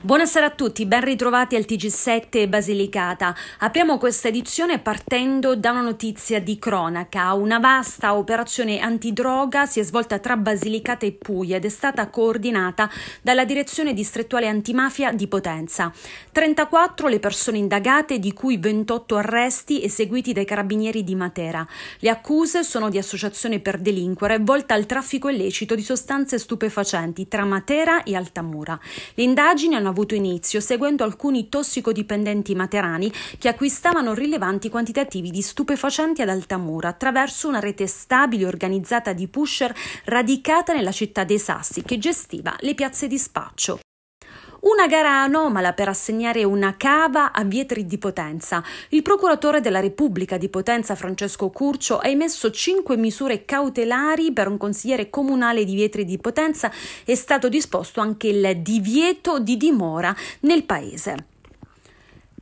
Buonasera a tutti, ben ritrovati al TG7 Basilicata. Apriamo questa edizione partendo da una notizia di cronaca. Una vasta operazione antidroga si è svolta tra Basilicata e Puglia ed è stata coordinata dalla Direzione Distrettuale Antimafia di Potenza. 34 le persone indagate, di cui 28 arresti eseguiti dai carabinieri di Matera. Le accuse sono di associazione per delinquere volta al traffico illecito di sostanze stupefacenti tra Matera e Altamura. Le indagini hanno hanno avuto inizio seguendo alcuni tossicodipendenti materani che acquistavano rilevanti quantitativi di stupefacenti ad Altamura attraverso una rete stabile organizzata di pusher radicata nella città dei Sassi che gestiva le piazze di spaccio. Una gara anomala per assegnare una cava a Vietri di Potenza. Il procuratore della Repubblica di Potenza, Francesco Curcio, ha emesso cinque misure cautelari per un consigliere comunale di Vietri di Potenza. e È stato disposto anche il divieto di dimora nel paese.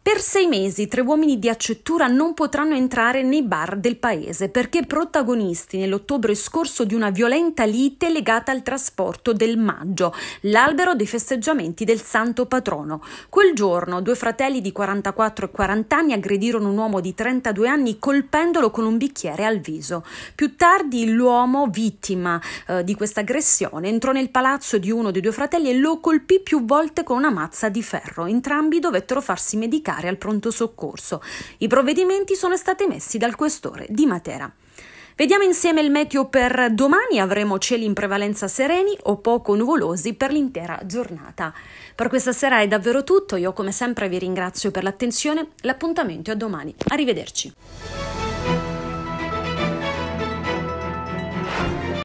Per sei mesi tre uomini di accettura non potranno entrare nei bar del paese perché protagonisti nell'ottobre scorso di una violenta lite legata al trasporto del maggio, l'albero dei festeggiamenti del santo patrono. Quel giorno due fratelli di 44 e 40 anni aggredirono un uomo di 32 anni colpendolo con un bicchiere al viso. Più tardi l'uomo, vittima eh, di questa aggressione, entrò nel palazzo di uno dei due fratelli e lo colpì più volte con una mazza di ferro. Entrambi dovettero farsi medicare andare al pronto soccorso. I provvedimenti sono stati messi dal questore di Matera. Vediamo insieme il meteo per domani, avremo cieli in prevalenza sereni o poco nuvolosi per l'intera giornata. Per questa sera è davvero tutto, io come sempre vi ringrazio per l'attenzione, l'appuntamento è a domani, arrivederci.